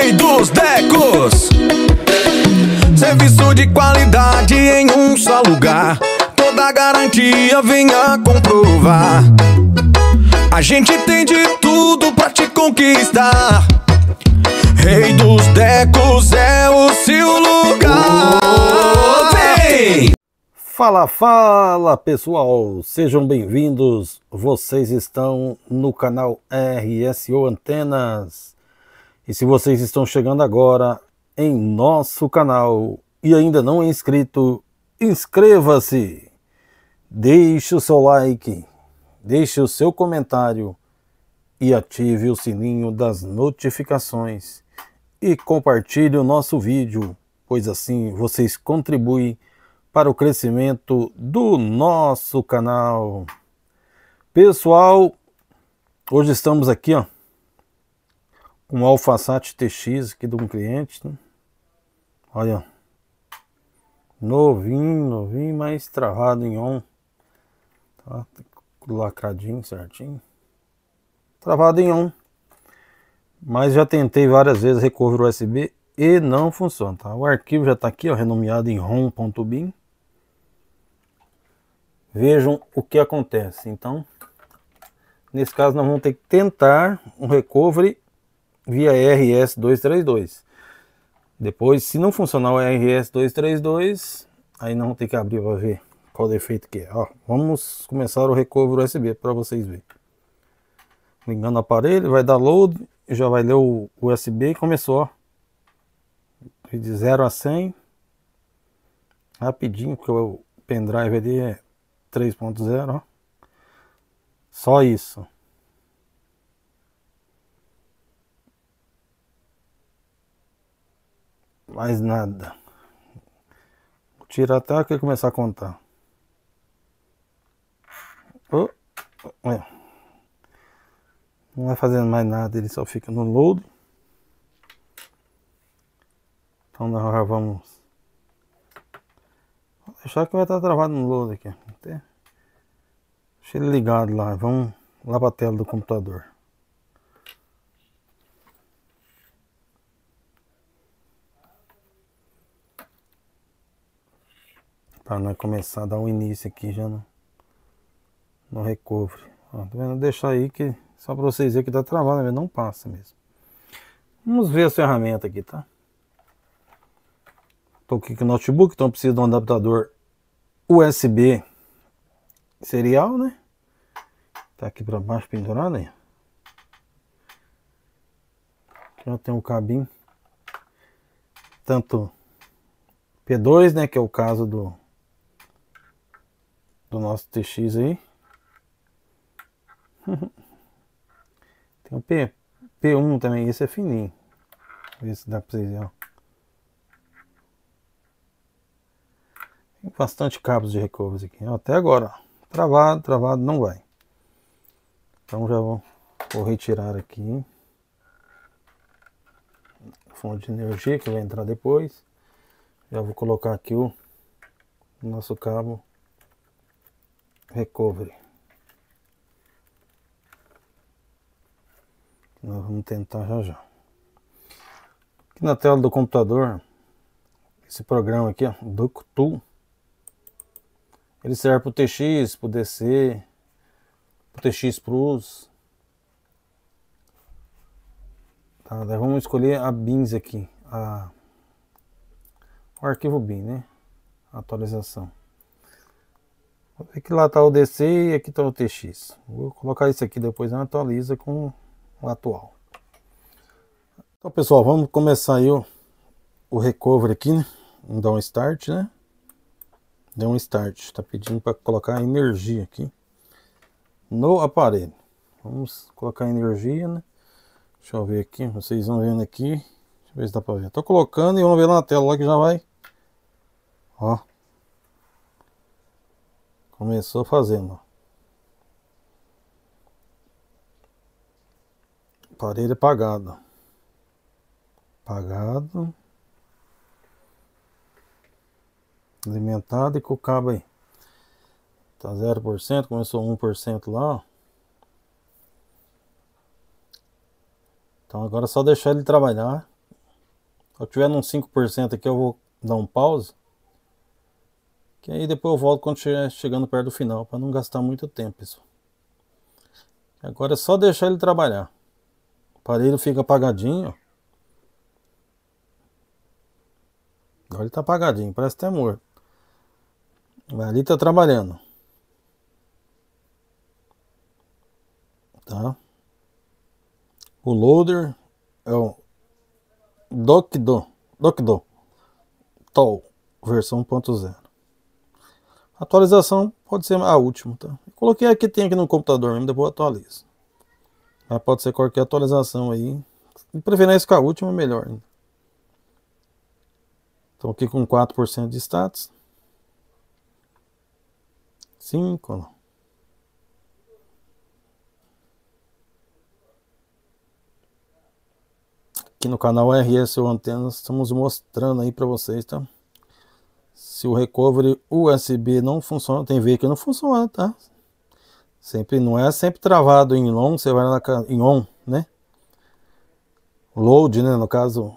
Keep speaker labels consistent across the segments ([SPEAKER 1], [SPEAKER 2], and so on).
[SPEAKER 1] rei dos decos Serviço de qualidade em um só lugar Toda garantia venha comprovar A gente tem de tudo pra te conquistar Rei dos decos é o seu lugar Fala, fala pessoal, sejam bem-vindos. Vocês estão no canal RSO Antenas. E se vocês estão chegando agora em nosso canal e ainda não é inscrito, inscreva-se, deixe o seu like, deixe o seu comentário e ative o sininho das notificações e compartilhe o nosso vídeo, pois assim vocês contribuem para o crescimento do nosso canal. Pessoal, hoje estamos aqui, ó, um alfaçate TX aqui de um cliente. Né? Olha, novinho, novinho, mas travado em on. Tá lacradinho certinho. Travado em on. Mas já tentei várias vezes recover o USB e não funciona, tá? O arquivo já está aqui, ó, renomeado em rom.bin. Vejam o que acontece. Então, nesse caso nós vamos ter que tentar um recovery via RS 232. Depois, se não funcionar o RS 232, aí não tem que abrir para ver qual defeito que é. Ó, vamos começar o recobro USB para vocês verem. Ligando o aparelho, vai dar load, já vai ler o USB e começou. Ó. De 0 a 100. Rapidinho, porque o pendrive ali é 3.0. Só isso. Mais nada. Tirar até aqui começar a contar. Oh, olha. Não vai fazendo mais nada, ele só fica no load. Então nós vamos Vou deixar que vai estar travado no load aqui. Deixa ele ligado lá, vamos lá para a tela do computador. para não começar a dar o um início aqui já não, não recobre. Ó, tá vendo? Deixar aí que só para vocês verem que dá travado, né? não passa mesmo. Vamos ver a ferramenta aqui, tá? Tô aqui com o notebook, então preciso de um adaptador USB serial, né? Tá aqui para baixo pendurado, né? já tem um cabinho. Tanto P2, né? Que é o caso do do nosso TX aí. Tem um P, P1 também, esse é fininho. Vê se dá pra vocês verem, ó. Tem bastante cabos de recovers aqui. Até agora, ó. Travado, travado, não vai. Então já vou, vou retirar aqui. Fonte de energia que vai entrar depois. Já vou colocar aqui o nosso cabo recovery. Nós vamos tentar já já. Aqui na tela do computador, esse programa aqui, ó, DuckTool, ele serve para o TX, para o DC, para o TX Plus. Tá, daí vamos escolher a BINS aqui, a, o arquivo BIN, né? atualização. Aqui é lá está o DC e aqui está o TX. Vou colocar isso aqui depois, não atualiza com o atual. Então pessoal, vamos começar aí o, o recover aqui, né? Vamos dar um start, né? Deu um start, está pedindo para colocar energia aqui no aparelho. Vamos colocar energia, né? Deixa eu ver aqui, vocês vão vendo aqui. Deixa eu ver se dá para ver. Tô colocando e vamos ver lá na tela, lá que já vai. Ó, Começou fazendo. Parede apagado. Apagado. Alimentado e com o cabo aí. Tá 0%, começou 1% lá, Então agora é só deixar ele trabalhar. Se eu tiver num 5% aqui, eu vou dar um pause. Que aí depois eu volto quando chegar chegando perto do final, para não gastar muito tempo, isso. Agora é só deixar ele trabalhar. O aparelho fica apagadinho. Agora ele tá apagadinho, parece até tá morto. Mas ali tá trabalhando. Tá? O loader é o Docdo, Docdo Tol versão 1.0. Atualização pode ser a última, tá? Coloquei aqui, tem aqui no computador mesmo, depois atualizo. Mas pode ser qualquer atualização aí. De preferência com a última, melhor Então aqui com 4% de status. 5. Aqui no canal ou Antenas, estamos mostrando aí para vocês, tá? Se o recovery USB não funciona, tem ver que não funciona, tá? Sempre não é sempre travado em long, você vai na, em on, né? Load, né? No caso,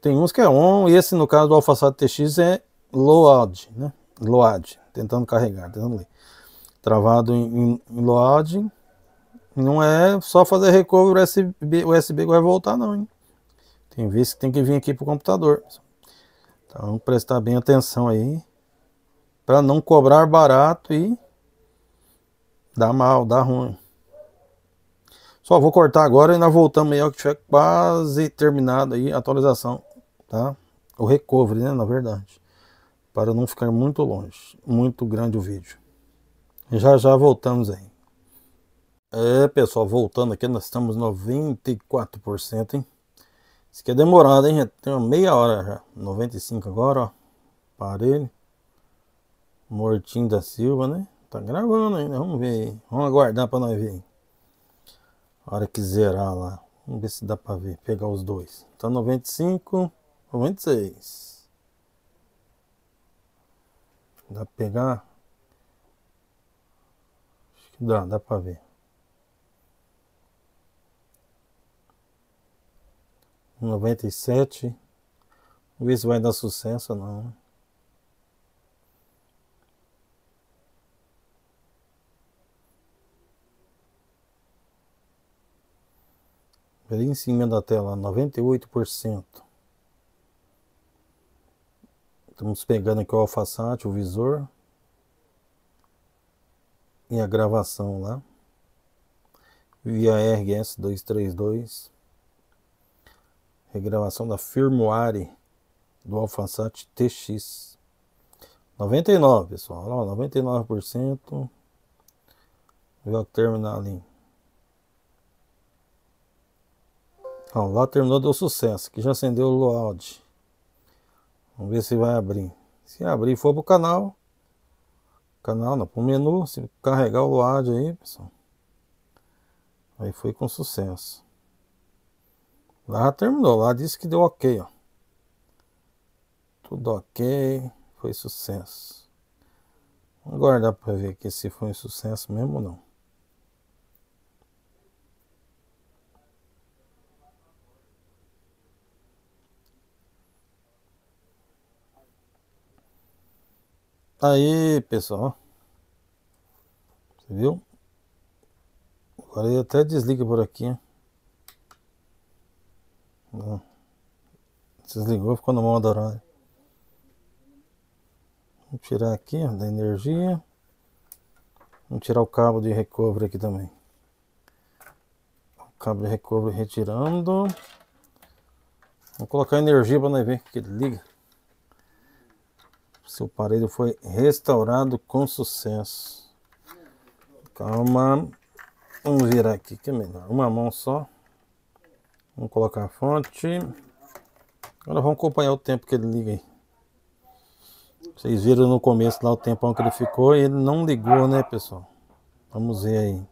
[SPEAKER 1] tem uns que é on, e esse no caso do AlphaSat TX é load, né? Load, tentando carregar, tentando ler. Travado em, em load, não é só fazer recovery USB, USB que vai voltar não, hein? Tem vezes que tem que vir aqui pro computador. Então, prestar bem atenção aí para não cobrar barato e dar mal, dar ruim. Só vou cortar agora e ainda voltamos aí ao que tiver quase terminado aí a atualização, tá? O recovery, né, na verdade. Para não ficar muito longe, muito grande o vídeo. Já já voltamos aí. É, pessoal, voltando aqui, nós estamos 94%, hein? Isso aqui é demorado, hein? Já tem uma meia hora já. 95 agora, ó. Parei. Mortinho da Silva, né? Tá gravando ainda. Vamos ver aí. Vamos aguardar pra nós ver aí. A hora que zerar lá. Vamos ver se dá pra ver. Pegar os dois. Tá 95, 96. Dá pra pegar? Acho que dá, dá pra ver. 97. Vamos ver se vai dar sucesso ou não? Ali em cima da tela, 98%. Estamos pegando aqui o alfaçate, o visor e a gravação lá via RS 232 Regravação da firmware do Alphansat TX. 99, pessoal. Olha lá, 99%. Vê o terminal ali. Então, lá terminou, deu sucesso. Que já acendeu o load. Vamos ver se vai abrir. Se abrir for o canal. Canal não, o menu. Se carregar o load aí, pessoal. Aí foi com sucesso. Lá terminou, lá disse que deu ok, ó. Tudo ok, foi sucesso. Vamos aguardar para ver aqui se foi um sucesso mesmo ou não. Aí, pessoal. Você viu? Agora eu até desliga por aqui, hein? Desligou, ficou no modo horário. Vou tirar aqui da energia. Vou tirar o cabo de recobre aqui também. O cabo de recobre retirando. Vou colocar energia para nós ver que ele liga. Seu aparelho foi restaurado com sucesso. Calma. Vamos virar aqui que é melhor. Uma mão só. Vamos colocar a fonte. Agora vamos acompanhar o tempo que ele liga aí. Vocês viram no começo lá o tempão que ele ficou e ele não ligou, né, pessoal? Vamos ver aí.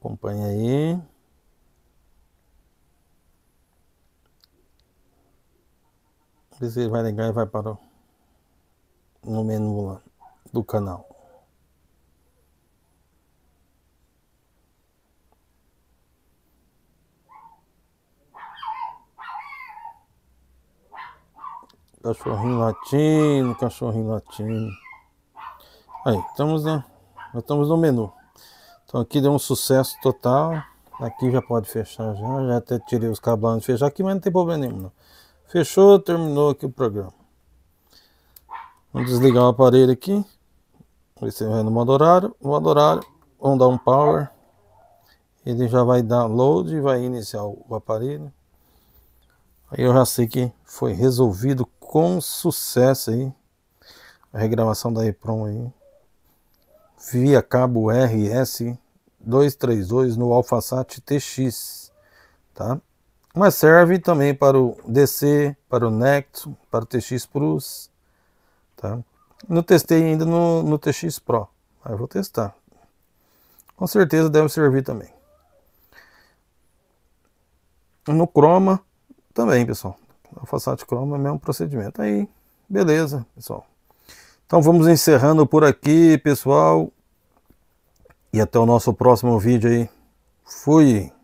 [SPEAKER 1] Acompanha aí. Vê se ele vai ligar e vai para o no menu lá do canal. Cachorrinho latino, cachorrinho latino. Aí, estamos no, estamos no menu. Então aqui deu um sucesso total. Aqui já pode fechar já. Já até tirei os cabos de fechar aqui, mas não tem problema nenhum. Não. Fechou, terminou aqui o programa. Vamos desligar o aparelho aqui. Esse vai no modo horário. Modo horário. Vamos dar um power. Ele já vai dar load e vai iniciar o aparelho. Aí eu já sei que foi resolvido com sucesso aí. A regravação da EPROM aí. Via cabo RS 232 no AlphaSat TX, tá? Mas serve também para o DC, para o Necto, para o TX Plus, tá? Não testei ainda no, no TX Pro, mas vou testar. Com certeza deve servir também. No Chroma também, pessoal a fosfato de cromo é o mesmo procedimento. Aí, beleza, pessoal. Então vamos encerrando por aqui, pessoal. E até o nosso próximo vídeo aí. Fui!